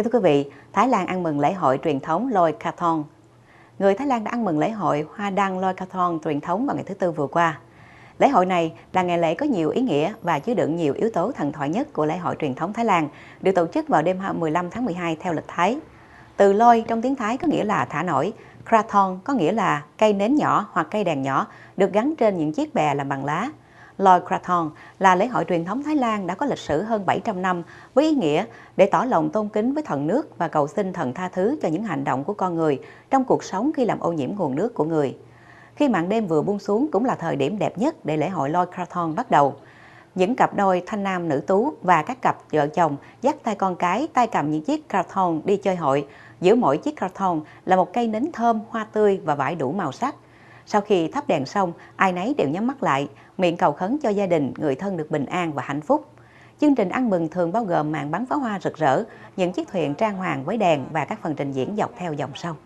Kính thưa quý vị, Thái Lan ăn mừng lễ hội truyền thống Loi Kathon. Người Thái Lan đã ăn mừng lễ hội Hoa Đăng Loi Kathon truyền thống vào ngày thứ Tư vừa qua. Lễ hội này là ngày lễ có nhiều ý nghĩa và chứa đựng nhiều yếu tố thần thoại nhất của lễ hội truyền thống Thái Lan, được tổ chức vào đêm 15 tháng 12 theo lịch Thái. Từ lôi trong tiếng Thái có nghĩa là thả nổi, krathon có nghĩa là cây nến nhỏ hoặc cây đèn nhỏ được gắn trên những chiếc bè làm bằng lá. Loi Krathon là lễ hội truyền thống Thái Lan đã có lịch sử hơn 700 năm với ý nghĩa để tỏ lòng tôn kính với thần nước và cầu xin thần tha thứ cho những hành động của con người trong cuộc sống khi làm ô nhiễm nguồn nước của người. Khi màn đêm vừa buông xuống cũng là thời điểm đẹp nhất để lễ hội Loi Krathon bắt đầu. Những cặp đôi thanh nam nữ tú và các cặp vợ chồng dắt tay con cái tay cầm những chiếc Krathon đi chơi hội. Giữa mỗi chiếc Krathon là một cây nến thơm, hoa tươi và vải đủ màu sắc – sau khi thắp đèn xong, ai nấy đều nhắm mắt lại, miệng cầu khấn cho gia đình, người thân được bình an và hạnh phúc. Chương trình ăn mừng thường bao gồm màn bắn pháo hoa rực rỡ, những chiếc thuyền trang hoàng với đèn và các phần trình diễn dọc theo dòng sông.